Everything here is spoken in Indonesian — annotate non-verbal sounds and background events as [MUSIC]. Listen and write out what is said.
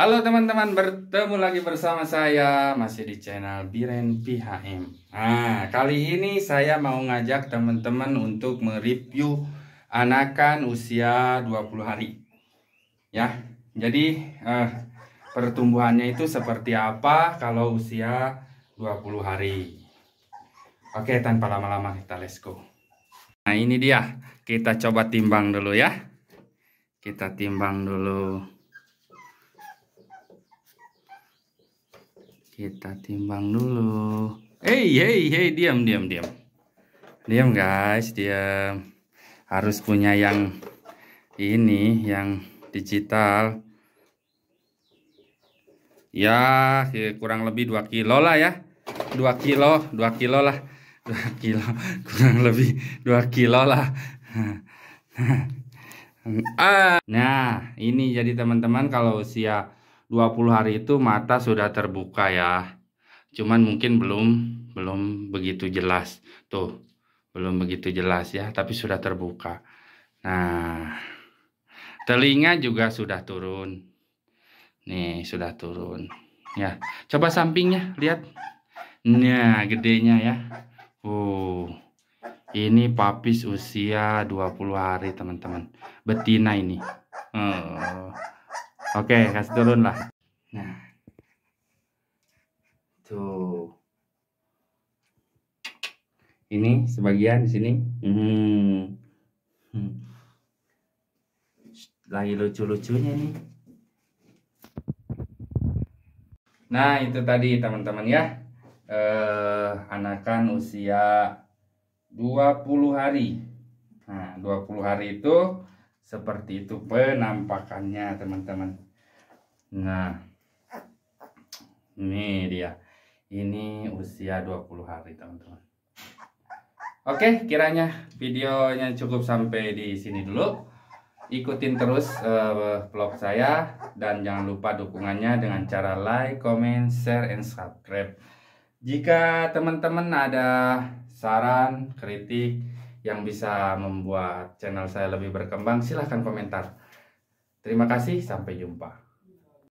Halo teman-teman, bertemu lagi bersama saya masih di channel Biren PHM. Nah, kali ini saya mau ngajak teman-teman untuk mereview anakan usia 20 hari. Ya. Jadi, eh, pertumbuhannya itu seperti apa kalau usia 20 hari. Oke, tanpa lama-lama kita let's go. Nah, ini dia. Kita coba timbang dulu ya. Kita timbang dulu. Kita timbang dulu. Hey, hey, hey, diam, diam, diam. Diam, guys, diam. Harus punya yang ini, yang digital. Ya, eh, kurang lebih 2 kilo lah ya. 2 kilo, 2 kilo lah. 2 kilo, [LAUGHS] kurang lebih 2 kilo lah. [LAUGHS] Ah, nah, ini jadi teman-teman kalau usia 20 hari itu mata sudah terbuka ya. Cuman mungkin belum belum begitu jelas. Tuh, belum begitu jelas ya, tapi sudah terbuka. Nah, telinga juga sudah turun. Nih, sudah turun. Ya, coba sampingnya lihat. Nah, gedenya ya. Uh. Ini papis usia 20 hari, teman-teman. Betina ini. Uh oke okay, nah, kasih turun lah nah tuh ini sebagian di sini hmm. Hmm. lagi lucu-lucunya nih nah itu tadi teman-teman ya eh, anakan usia 20 hari nah 20 hari itu seperti itu penampakannya teman-teman nah ini dia ini usia 20 hari teman-teman Oke kiranya videonya cukup sampai di sini dulu ikutin terus uh, vlog saya dan jangan lupa dukungannya dengan cara like, comment, share, and subscribe jika teman-teman ada saran, kritik yang bisa membuat channel saya lebih berkembang, silahkan komentar. Terima kasih, sampai jumpa.